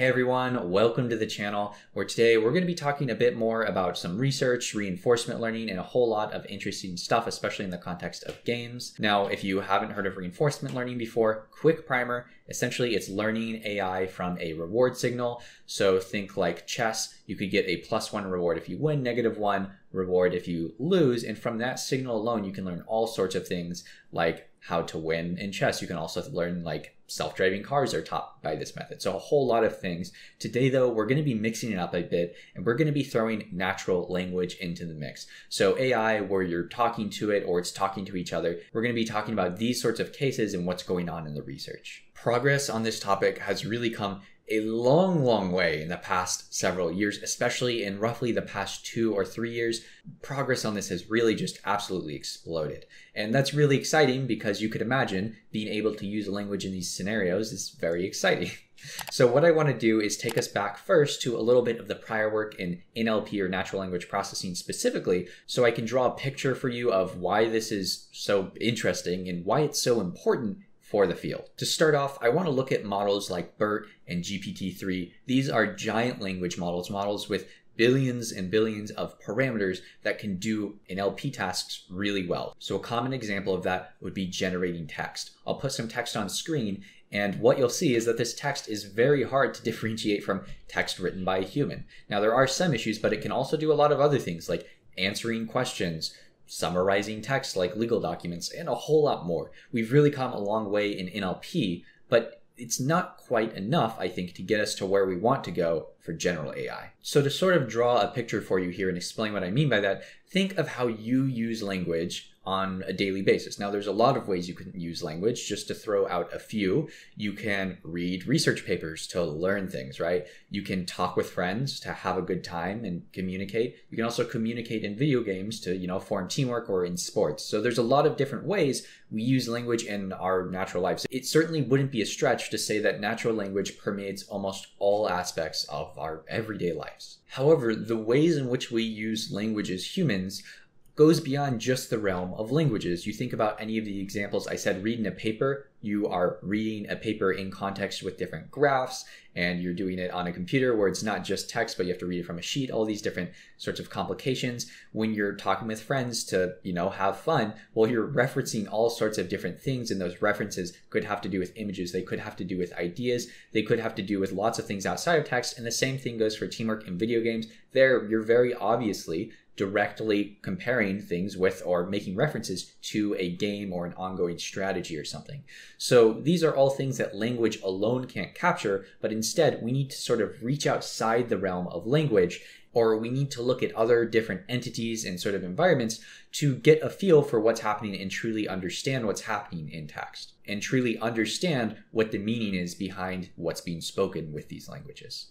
Hey everyone, welcome to the channel where today we're going to be talking a bit more about some research, reinforcement learning, and a whole lot of interesting stuff, especially in the context of games. Now, if you haven't heard of reinforcement learning before, quick primer. Essentially, it's learning AI from a reward signal. So think like chess, you could get a plus one reward if you win, negative one reward if you lose. And from that signal alone, you can learn all sorts of things like how to win in chess. You can also learn like self driving cars are taught by this method. So, a whole lot of things. Today, though, we're going to be mixing it up a bit and we're going to be throwing natural language into the mix. So, AI, where you're talking to it or it's talking to each other, we're going to be talking about these sorts of cases and what's going on in the research. Progress on this topic has really come a long, long way in the past several years, especially in roughly the past two or three years. Progress on this has really just absolutely exploded. And that's really exciting because you could imagine being able to use language in these scenarios is very exciting. So what I want to do is take us back first to a little bit of the prior work in NLP or natural language processing specifically, so I can draw a picture for you of why this is so interesting and why it's so important for the field. To start off, I want to look at models like BERT and GPT-3. These are giant language models, models with billions and billions of parameters that can do NLP tasks really well. So a common example of that would be generating text. I'll put some text on screen and what you'll see is that this text is very hard to differentiate from text written by a human. Now there are some issues, but it can also do a lot of other things like answering questions, summarizing text like legal documents, and a whole lot more. We've really come a long way in NLP, but it's not quite enough, I think, to get us to where we want to go for general AI. So, to sort of draw a picture for you here and explain what I mean by that, think of how you use language on a daily basis. Now, there's a lot of ways you can use language. Just to throw out a few, you can read research papers to learn things, right? You can talk with friends to have a good time and communicate. You can also communicate in video games to, you know, form teamwork or in sports. So there's a lot of different ways we use language in our natural lives. It certainly wouldn't be a stretch to say that natural language permeates almost all aspects of our everyday lives. However, the ways in which we use language as humans goes beyond just the realm of languages. You think about any of the examples I said reading a paper, you are reading a paper in context with different graphs, and you're doing it on a computer where it's not just text, but you have to read it from a sheet, all these different sorts of complications. When you're talking with friends to, you know, have fun, well, you're referencing all sorts of different things, and those references could have to do with images, they could have to do with ideas, they could have to do with lots of things outside of text, and the same thing goes for teamwork in video games. There, you're very obviously directly comparing things with or making references to a game or an ongoing strategy or something. So these are all things that language alone can't capture, but instead we need to sort of reach outside the realm of language or we need to look at other different entities and sort of environments to get a feel for what's happening and truly understand what's happening in text and truly understand what the meaning is behind what's being spoken with these languages.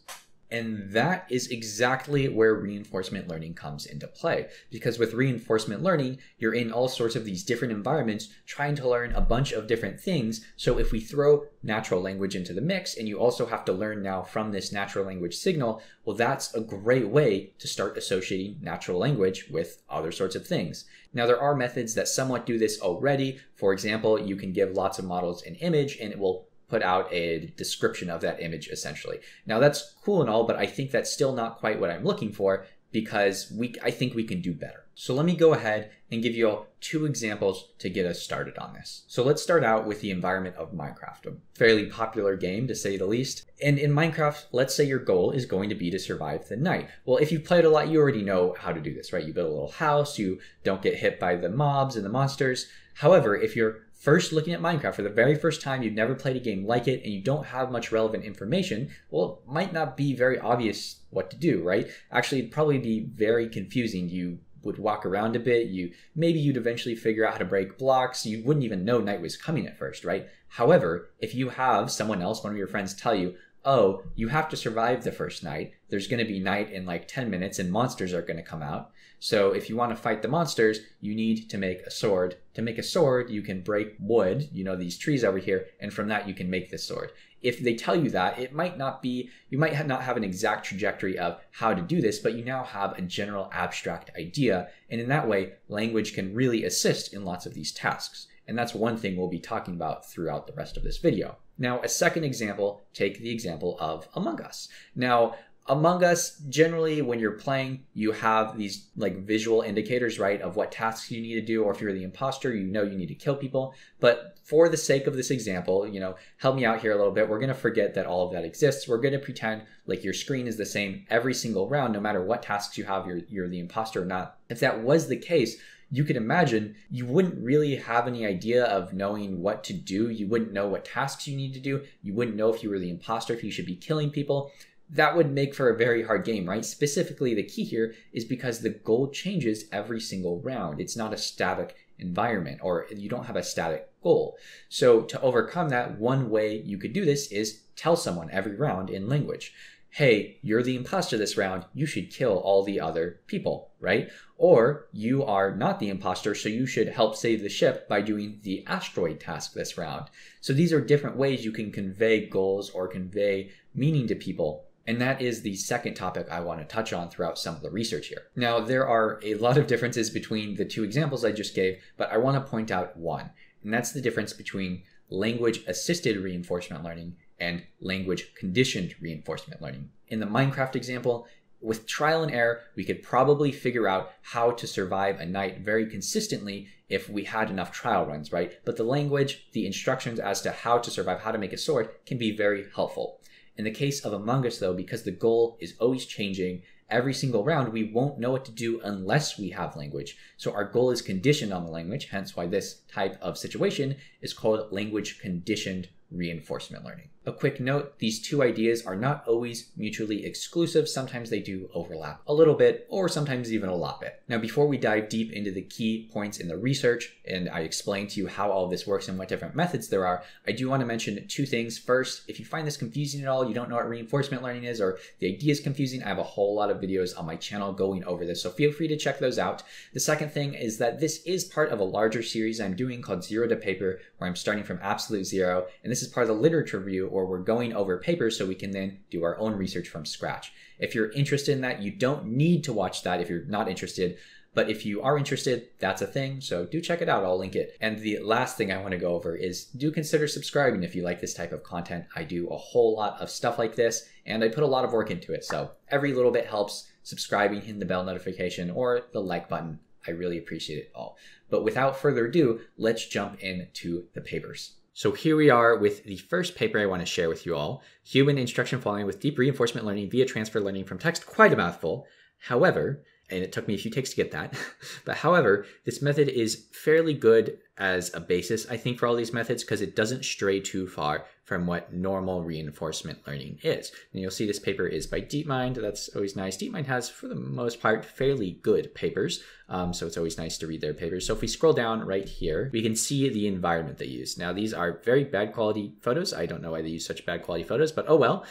And that is exactly where reinforcement learning comes into play. Because with reinforcement learning, you're in all sorts of these different environments trying to learn a bunch of different things. So if we throw natural language into the mix and you also have to learn now from this natural language signal, well, that's a great way to start associating natural language with other sorts of things. Now, there are methods that somewhat do this already. For example, you can give lots of models an image and it will put out a description of that image essentially. Now that's cool and all, but I think that's still not quite what I'm looking for because we I think we can do better. So let me go ahead and give you all two examples to get us started on this. So let's start out with the environment of Minecraft, a fairly popular game to say the least. And in Minecraft, let's say your goal is going to be to survive the night. Well, if you've played a lot, you already know how to do this, right? You build a little house, you don't get hit by the mobs and the monsters. However, if you're first looking at Minecraft for the very first time, you've never played a game like it, and you don't have much relevant information, well, it might not be very obvious what to do, right? Actually, it'd probably be very confusing. You would walk around a bit, you maybe you'd eventually figure out how to break blocks. You wouldn't even know night was coming at first, right? However, if you have someone else, one of your friends tell you, oh, you have to survive the first night. There's going to be night in like 10 minutes and monsters are going to come out. So if you want to fight the monsters, you need to make a sword. To make a sword, you can break wood, you know, these trees over here, and from that you can make this sword. If they tell you that, it might not be, you might not have an exact trajectory of how to do this, but you now have a general abstract idea. And in that way, language can really assist in lots of these tasks. And that's one thing we'll be talking about throughout the rest of this video. Now, a second example, take the example of Among Us. Now, among Us, generally, when you're playing, you have these like visual indicators, right, of what tasks you need to do, or if you're the imposter, you know you need to kill people. But for the sake of this example, you know, help me out here a little bit. We're going to forget that all of that exists. We're going to pretend like your screen is the same every single round, no matter what tasks you have, you're, you're the imposter or not. If that was the case, you could imagine you wouldn't really have any idea of knowing what to do. You wouldn't know what tasks you need to do. You wouldn't know if you were the imposter, if you should be killing people that would make for a very hard game, right? Specifically, the key here is because the goal changes every single round. It's not a static environment or you don't have a static goal. So, to overcome that, one way you could do this is tell someone every round in language, hey, you're the imposter this round, you should kill all the other people, right? Or you are not the imposter, so you should help save the ship by doing the asteroid task this round. So, these are different ways you can convey goals or convey meaning to people and that is the second topic I want to touch on throughout some of the research here. Now, there are a lot of differences between the two examples I just gave, but I want to point out one, and that's the difference between language assisted reinforcement learning and language conditioned reinforcement learning. In the Minecraft example, with trial and error, we could probably figure out how to survive a night very consistently if we had enough trial runs, right? But the language, the instructions as to how to survive, how to make a sword, can be very helpful. In the case of Among Us, though, because the goal is always changing every single round, we won't know what to do unless we have language. So our goal is conditioned on the language, hence why this type of situation is called language conditioned reinforcement learning. A quick note these two ideas are not always mutually exclusive, sometimes they do overlap a little bit, or sometimes even a lot bit. Now, before we dive deep into the key points in the research and I explain to you how all this works and what different methods there are, I do want to mention two things. First, if you find this confusing at all, you don't know what reinforcement learning is, or the idea is confusing, I have a whole lot of videos on my channel going over this, so feel free to check those out. The second thing is that this is part of a larger series I'm doing called Zero to Paper, where I'm starting from absolute zero, and this is part of the literature review or we're going over papers so we can then do our own research from scratch. If you're interested in that, you don't need to watch that if you're not interested. But if you are interested, that's a thing. So do check it out. I'll link it. And the last thing I want to go over is do consider subscribing if you like this type of content. I do a whole lot of stuff like this and I put a lot of work into it. So every little bit helps subscribing, hitting the bell notification or the like button. I really appreciate it all. But without further ado, let's jump into the papers. So here we are with the first paper I want to share with you all, Human Instruction Following with Deep Reinforcement Learning via Transfer Learning from Text, quite a mouthful. However, and it took me a few takes to get that. but however, this method is fairly good as a basis, I think, for all these methods because it doesn't stray too far from what normal reinforcement learning is. And you'll see this paper is by DeepMind. That's always nice. DeepMind has, for the most part, fairly good papers, um, so it's always nice to read their papers. So if we scroll down right here, we can see the environment they use. Now, these are very bad quality photos. I don't know why they use such bad quality photos, but oh well.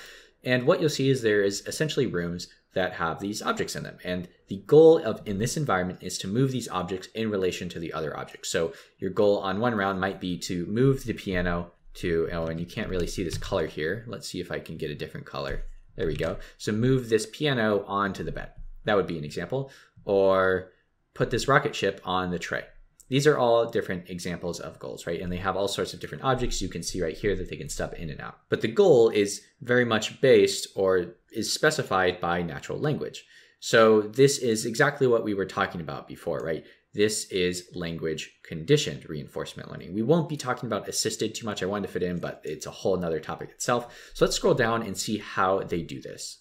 And what you'll see is there is essentially rooms that have these objects in them. And the goal of in this environment is to move these objects in relation to the other objects. So your goal on one round might be to move the piano to, oh, and you can't really see this color here. Let's see if I can get a different color. There we go. So move this piano onto the bed. That would be an example. Or put this rocket ship on the tray. These are all different examples of goals, right? And they have all sorts of different objects you can see right here that they can step in and out. But the goal is very much based or is specified by natural language. So this is exactly what we were talking about before, right? This is language conditioned reinforcement learning. We won't be talking about assisted too much. I wanted to fit in, but it's a whole nother topic itself. So let's scroll down and see how they do this.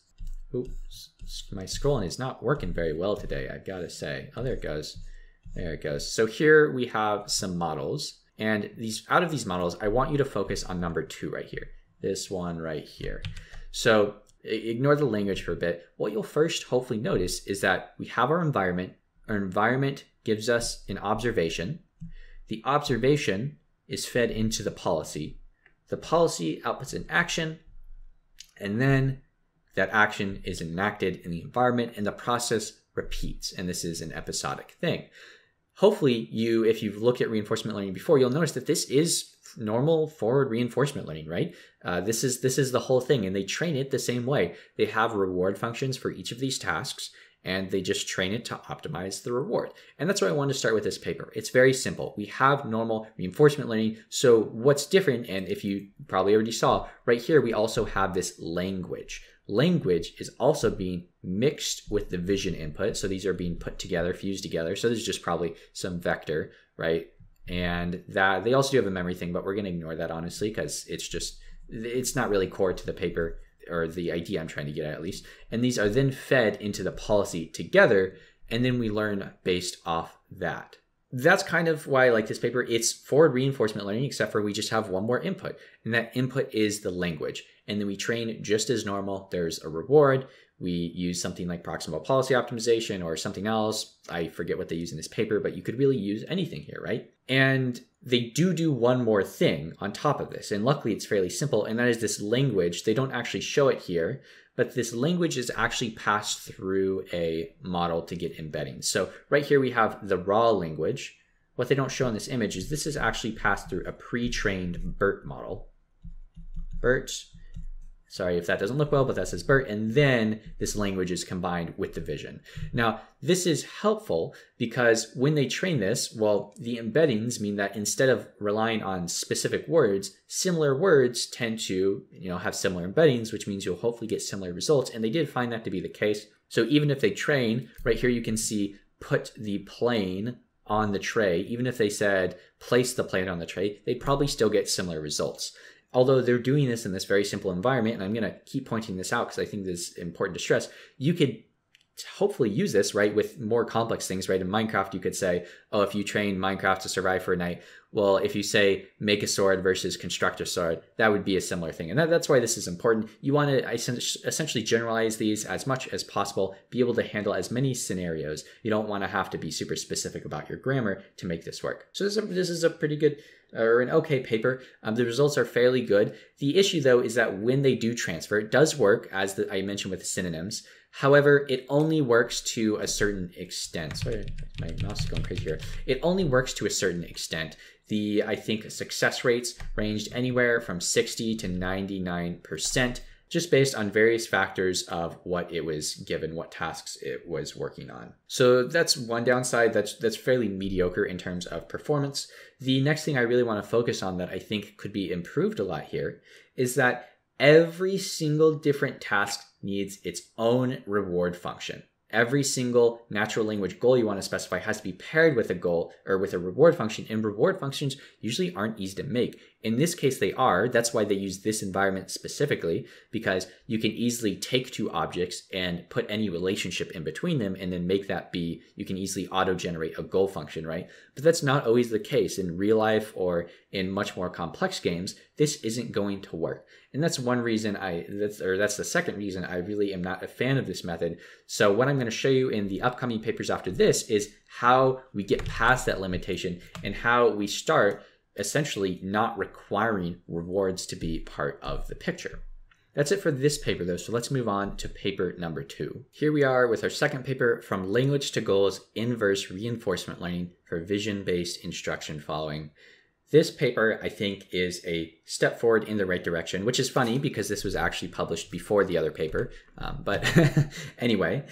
Oops, my scrolling is not working very well today, I've got to say. Oh, there it goes. There it goes. So here we have some models. And these out of these models, I want you to focus on number two right here, this one right here. So ignore the language for a bit. What you'll first hopefully notice is that we have our environment. Our environment gives us an observation. The observation is fed into the policy. The policy outputs an action, and then that action is enacted in the environment, and the process repeats. And this is an episodic thing hopefully you, if you've looked at reinforcement learning before, you'll notice that this is normal forward reinforcement learning, right? Uh, this is this is the whole thing, and they train it the same way. They have reward functions for each of these tasks, and they just train it to optimize the reward. And that's why I wanted to start with this paper. It's very simple. We have normal reinforcement learning. So what's different, and if you probably already saw, right here we also have this language. Language is also being mixed with the vision input. So these are being put together, fused together. So there's just probably some vector, right? And that they also do have a memory thing, but we're going to ignore that honestly because it's just, it's not really core to the paper or the idea I'm trying to get at, at least. And these are then fed into the policy together. And then we learn based off that that's kind of why I like this paper. It's forward reinforcement learning, except for we just have one more input, and that input is the language and then we train just as normal. There's a reward. We use something like proximal policy optimization or something else. I forget what they use in this paper, but you could really use anything here, right? And they do do one more thing on top of this. And luckily, it's fairly simple, and that is this language. They don't actually show it here, but this language is actually passed through a model to get embeddings. So right here, we have the raw language. What they don't show in this image is this is actually passed through a pre-trained BERT model. BERT Sorry if that doesn't look well, but that says BERT. And then this language is combined with the vision. Now, this is helpful because when they train this, well, the embeddings mean that instead of relying on specific words, similar words tend to, you know, have similar embeddings, which means you'll hopefully get similar results. And they did find that to be the case. So even if they train, right here you can see put the plane on the tray, even if they said place the plane on the tray, they probably still get similar results although they're doing this in this very simple environment, and I'm going to keep pointing this out because I think this is important to stress, you could hopefully use this right with more complex things right in minecraft you could say oh if you train minecraft to survive for a night well if you say make a sword versus construct a sword that would be a similar thing and that, that's why this is important you want to essentially generalize these as much as possible be able to handle as many scenarios you don't want to have to be super specific about your grammar to make this work so this is a, this is a pretty good uh, or an okay paper. Um, the results are fairly good. The issue, though, is that when they do transfer, it does work, as the, I mentioned with synonyms. However, it only works to a certain extent. Sorry, my mouse is going crazy here. It only works to a certain extent. The, I think, success rates ranged anywhere from 60 to 99%, just based on various factors of what it was given, what tasks it was working on. So that's one downside that's, that's fairly mediocre in terms of performance. The next thing I really want to focus on that I think could be improved a lot here is that every single different task needs its own reward function. Every single natural language goal you want to specify has to be paired with a goal or with a reward function, and reward functions usually aren't easy to make. In this case, they are. That's why they use this environment specifically, because you can easily take two objects and put any relationship in between them and then make that be, you can easily auto generate a goal function, right? But that's not always the case in real life or in much more complex games. This isn't going to work. And that's one reason I, that's, or that's the second reason I really am not a fan of this method. So what I'm going to show you in the upcoming papers after this is how we get past that limitation and how we start essentially not requiring rewards to be part of the picture. That's it for this paper though, so let's move on to paper number two. Here we are with our second paper from Language to Goals Inverse Reinforcement Learning for Vision-Based Instruction Following. This paper, I think, is a step forward in the right direction, which is funny because this was actually published before the other paper. Um, but anyway,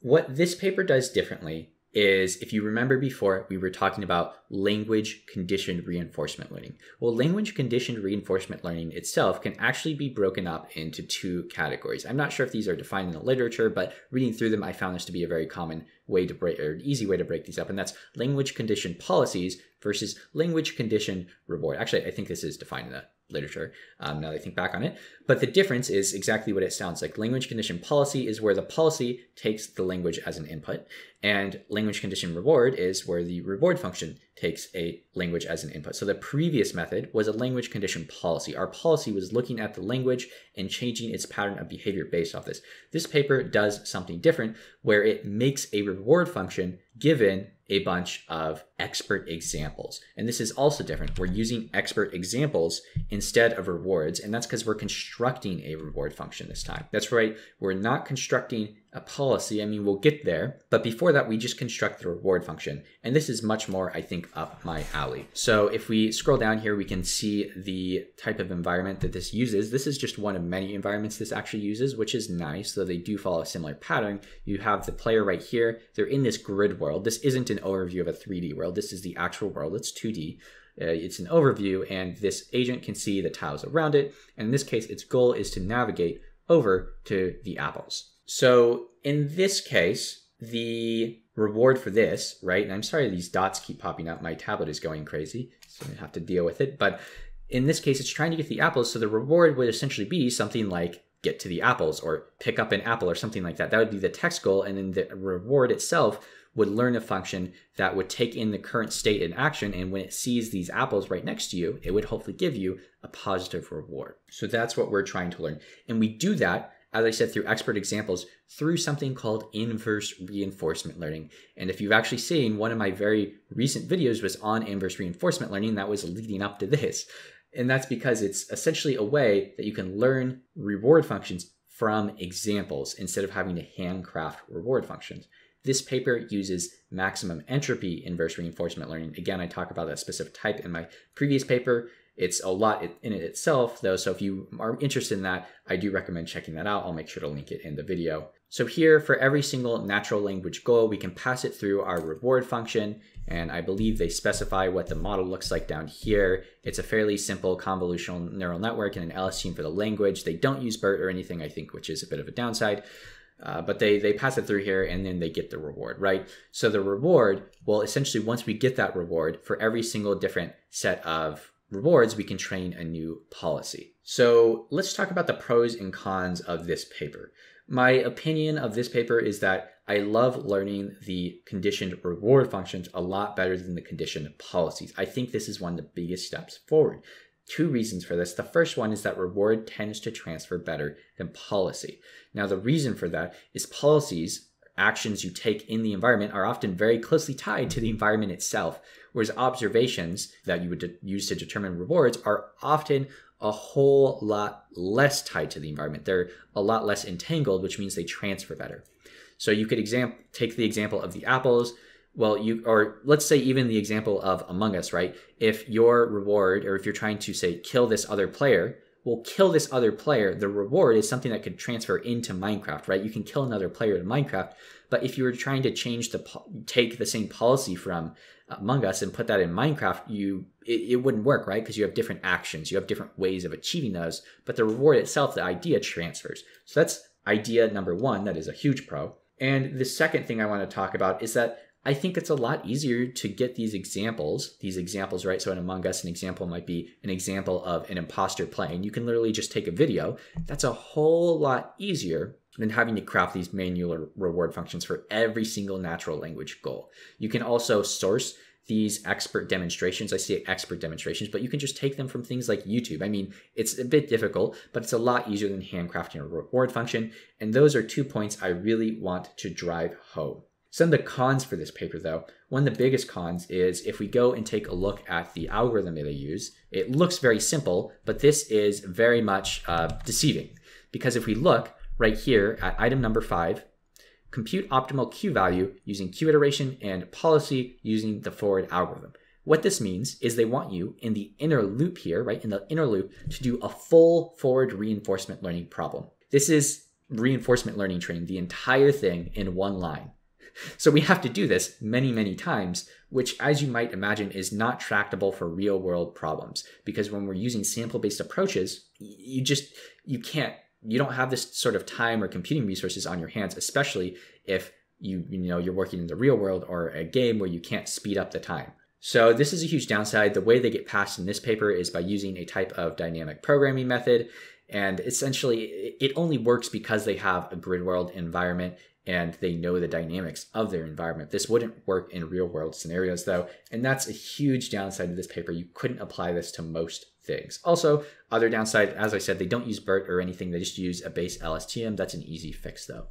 what this paper does differently is if you remember before, we were talking about language conditioned reinforcement learning. Well, language conditioned reinforcement learning itself can actually be broken up into two categories. I'm not sure if these are defined in the literature, but reading through them, I found this to be a very common way to break or an easy way to break these up, and that's language conditioned policies versus language conditioned reward. Actually, I think this is defined in the literature um, now that I think back on it. But the difference is exactly what it sounds like. Language conditioned policy is where the policy takes the language as an input, and language condition reward is where the reward function takes a language as an input. So the previous method was a language condition policy. Our policy was looking at the language and changing its pattern of behavior based off this. This paper does something different where it makes a reward function given a bunch of expert examples. And this is also different. We're using expert examples instead of rewards, and that's because we're constructing a reward function this time. That's right, we're not constructing a policy. I mean, we'll get there. But before that, we just construct the reward function. And this is much more, I think, up my alley. So if we scroll down here, we can see the type of environment that this uses. This is just one of many environments this actually uses, which is nice, though they do follow a similar pattern. You have the player right here. They're in this grid world. This isn't an overview of a 3D world. This is the actual world. It's 2D. Uh, it's an overview, and this agent can see the tiles around it. And in this case, its goal is to navigate over to the apples. So in this case, the reward for this, right? And I'm sorry these dots keep popping up. My tablet is going crazy, so I have to deal with it. But in this case, it's trying to get the apples. So the reward would essentially be something like get to the apples or pick up an apple or something like that. That would be the text goal. And then the reward itself would learn a function that would take in the current state in action. And when it sees these apples right next to you, it would hopefully give you a positive reward. So that's what we're trying to learn. And we do that as I said, through expert examples, through something called inverse reinforcement learning. And if you've actually seen one of my very recent videos was on inverse reinforcement learning, that was leading up to this. And that's because it's essentially a way that you can learn reward functions from examples instead of having to handcraft reward functions. This paper uses maximum entropy inverse reinforcement learning. Again, I talk about that specific type in my previous paper, it's a lot in it itself, though. So if you are interested in that, I do recommend checking that out. I'll make sure to link it in the video. So here for every single natural language goal, we can pass it through our reward function. And I believe they specify what the model looks like down here. It's a fairly simple convolutional neural network and an LSTM for the language. They don't use BERT or anything, I think, which is a bit of a downside. Uh, but they they pass it through here and then they get the reward right so the reward well essentially once we get that reward for every single different set of rewards, we can train a new policy. So let's talk about the pros and cons of this paper. My opinion of this paper is that I love learning the conditioned reward functions a lot better than the conditioned policies. I think this is one of the biggest steps forward. Two reasons for this. The first one is that reward tends to transfer better than policy. Now, the reason for that is policies actions you take in the environment are often very closely tied to the environment itself, whereas observations that you would de- use to determine rewards are often a whole lot less tied to the environment. They're a lot less entangled, which means they transfer better. So you could exam- take the example of the apples. Well, you or let's say even the example of Among Us, right? If your reward or if you're trying to say kill this other player, will kill this other player, the reward is something that could transfer into Minecraft, right? You can kill another player in Minecraft, but if you were trying to change the take the same policy from uh, Among Us and put that in Minecraft, you it, it wouldn't work, right? Because you have different actions, you have different ways of achieving those, but the reward itself, the idea transfers. So that's idea number 1 that is a huge pro. And the second thing I want to talk about is that I think it's a lot easier to get these examples, these examples, right? So in Among Us, an example might be an example of an imposter playing. You can literally just take a video. That's a whole lot easier than having to craft these manual reward functions for every single natural language goal. You can also source these expert demonstrations. I see expert demonstrations, but you can just take them from things like YouTube. I mean, it's a bit difficult, but it's a lot easier than handcrafting a reward function. And those are two points I really want to drive home. Some of the cons for this paper, though, one of the biggest cons is if we go and take a look at the algorithm that they use, it looks very simple, but this is very much uh, deceiving. Because if we look right here at item number five, compute optimal Q value using Q iteration and policy using the forward algorithm. What this means is they want you in the inner loop here, right, in the inner loop, to do a full forward reinforcement learning problem. This is reinforcement learning training, the entire thing in one line so we have to do this many, many times, which, as you might imagine, is not tractable for real world problems. Because when we're using sample based approaches, you just, you can't, you don't have this sort of time or computing resources on your hands, especially if you, you know, you're working in the real world or a game where you can't speed up the time. So this is a huge downside. The way they get past in this paper is by using a type of dynamic programming method. And essentially, it only works because they have a grid world environment and they know the dynamics of their environment. This wouldn't work in real world scenarios though, and that's a huge downside to this paper. You couldn't apply this to most things. Also, other downside, as I said, they don't use BERT or anything, they just use a base LSTM. That's an easy fix though.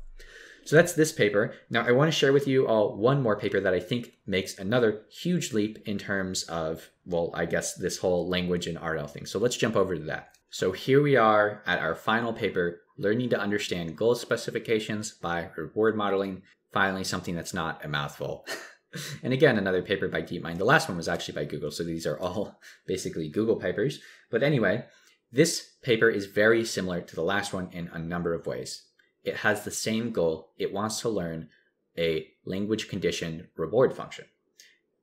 So that's this paper. Now I want to share with you all one more paper that I think makes another huge leap in terms of, well, I guess this whole language and RL thing. So let's jump over to that. So here we are at our final paper learning to understand goal specifications by reward modeling. Finally, something that's not a mouthful. and again, another paper by DeepMind. The last one was actually by Google, so these are all basically Google papers. But anyway, this paper is very similar to the last one in a number of ways. It has the same goal. It wants to learn a language conditioned reward function,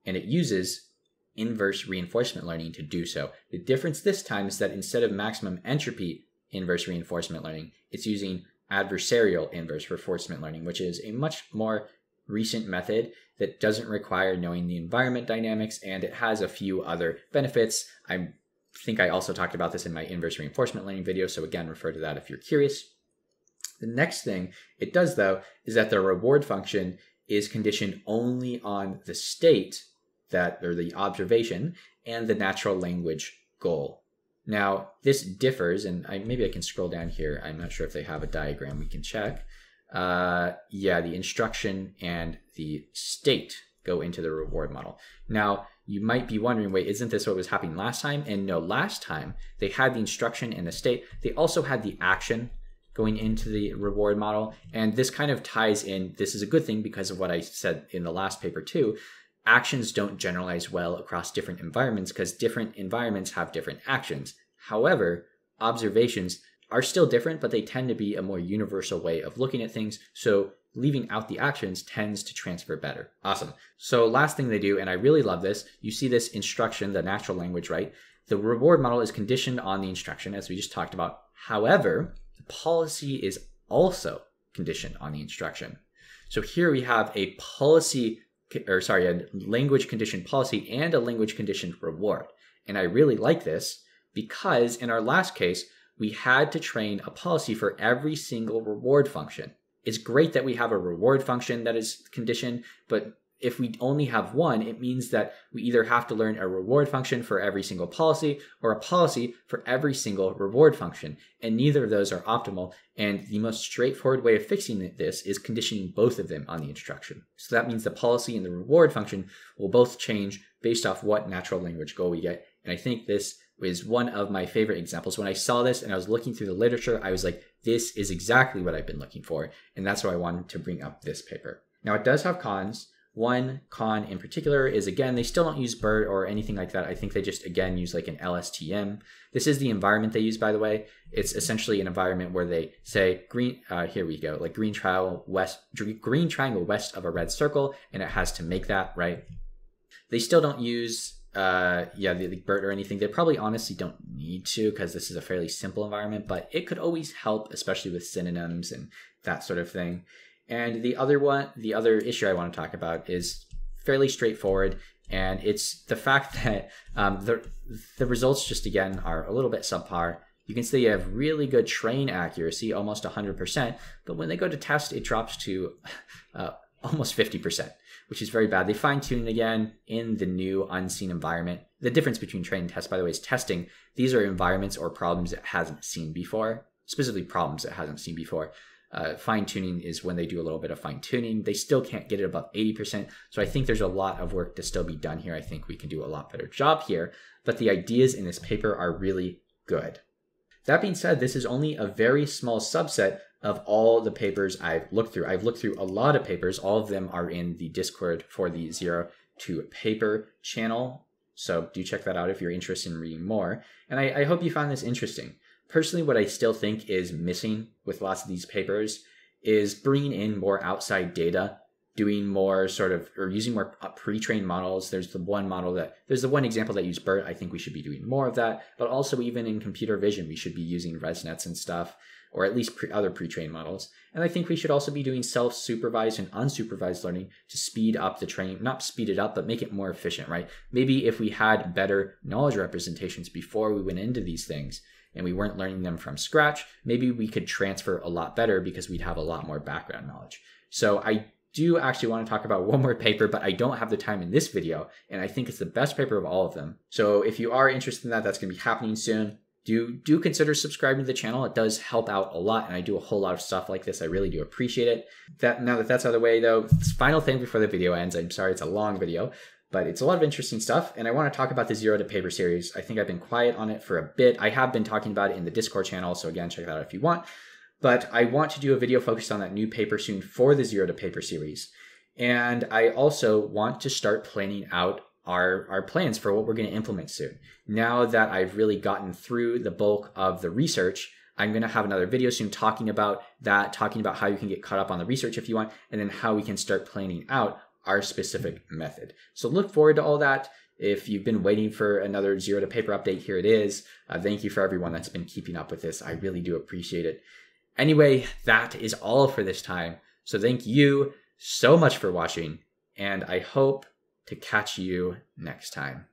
and it uses inverse reinforcement learning to do so. The difference this time is that instead of maximum entropy, inverse reinforcement learning. It's using adversarial inverse reinforcement learning, which is a much more recent method that doesn't require knowing the environment dynamics and it has a few other benefits. I think I also talked about this in my inverse reinforcement learning video, so again, refer to that if you're curious. The next thing it does though is that the reward function is conditioned only on the state that or the observation and the natural language goal. Now, this differs, and I, maybe I can scroll down here. I'm not sure if they have a diagram. We can check. Uh, yeah, the instruction and the state go into the reward model. Now, you might be wondering, wait, isn't this what was happening last time? And no, last time they had the instruction and the state. They also had the action going into the reward model. And this kind of ties in, this is a good thing because of what I said in the last paper too, actions don't generalize well across different environments because different environments have different actions. However, observations are still different, but they tend to be a more universal way of looking at things. So leaving out the actions tends to transfer better. Awesome. So last thing they do, and I really love this, you see this instruction, the natural language, right? The reward model is conditioned on the instruction, as we just talked about. However, the policy is also conditioned on the instruction. So here we have a policy or sorry, a language conditioned policy and a language conditioned reward. And I really like this because in our last case, we had to train a policy for every single reward function. It's great that we have a reward function that is conditioned, but if we only have one, it means that we either have to learn a reward function for every single policy or a policy for every single reward function. And neither of those are optimal. And the most straightforward way of fixing this is conditioning both of them on the instruction. So that means the policy and the reward function will both change based off what natural language goal we get. And I think this is one of my favorite examples. When I saw this and I was looking through the literature, I was like, this is exactly what I've been looking for. And that's why I wanted to bring up this paper. Now it does have cons. One con in particular is again, they still don't use BERT or anything like that. I think they just again use like an LSTM. This is the environment they use, by the way. It's essentially an environment where they say green. Uh, here we go, like green triangle west, green triangle west of a red circle, and it has to make that right. They still don't use uh, yeah, the, the BERT or anything. They probably honestly don't need to because this is a fairly simple environment, but it could always help, especially with synonyms and that sort of thing. And the other one, the other issue I want to talk about is fairly straightforward, and it's the fact that um, the the results just again are a little bit subpar. You can see you have really good train accuracy, almost 100%, but when they go to test, it drops to uh, almost 50%, which is very bad. They fine tune again in the new unseen environment. The difference between train and test, by the way, is testing. These are environments or problems it hasn't seen before, specifically problems it hasn't seen before uh, fine tuning is when they do a little bit of fine tuning. They still can't get it above 80%. So I think there's a lot of work to still be done here. I think we can do a lot better job here, but the ideas in this paper are really good. That being said, this is only a very small subset of all the papers I've looked through. I've looked through a lot of papers. All of them are in the Discord for the Zero to Paper channel. So do check that out if you're interested in reading more. And I, I hope you found this interesting personally, what I still think is missing with lots of these papers is bringing in more outside data, doing more sort of, or using more uh, pre-trained models. There's the one model that, there's the one example that used BERT. I think we should be doing more of that, but also even in computer vision, we should be using ResNets and stuff, or at least pre- other pre-trained models. And I think we should also be doing self-supervised and unsupervised learning to speed up the training, not speed it up, but make it more efficient, right? Maybe if we had better knowledge representations before we went into these things, and we weren't learning them from scratch, maybe we could transfer a lot better because we'd have a lot more background knowledge. So I do actually want to talk about one more paper, but I don't have the time in this video, and I think it's the best paper of all of them. So if you are interested in that, that's going to be happening soon. Do, do consider subscribing to the channel. It does help out a lot, and I do a whole lot of stuff like this. I really do appreciate it. That Now that that's out of the way, though, final thing before the video ends, I'm sorry it's a long video, but it's a lot of interesting stuff. And I want to talk about the Zero to Paper series. I think I've been quiet on it for a bit. I have been talking about it in the Discord channel, so again, check that out if you want. But I want to do a video focused on that new paper soon for the Zero to Paper series. And I also want to start planning out our, our plans for what we're going to implement soon. Now that I've really gotten through the bulk of the research, I'm going to have another video soon talking about that, talking about how you can get caught up on the research if you want, and then how we can start planning out our specific method. So look forward to all that. If you've been waiting for another zero to paper update, here it is. Uh, thank you for everyone that's been keeping up with this. I really do appreciate it. Anyway, that is all for this time. So thank you so much for watching, and I hope to catch you next time.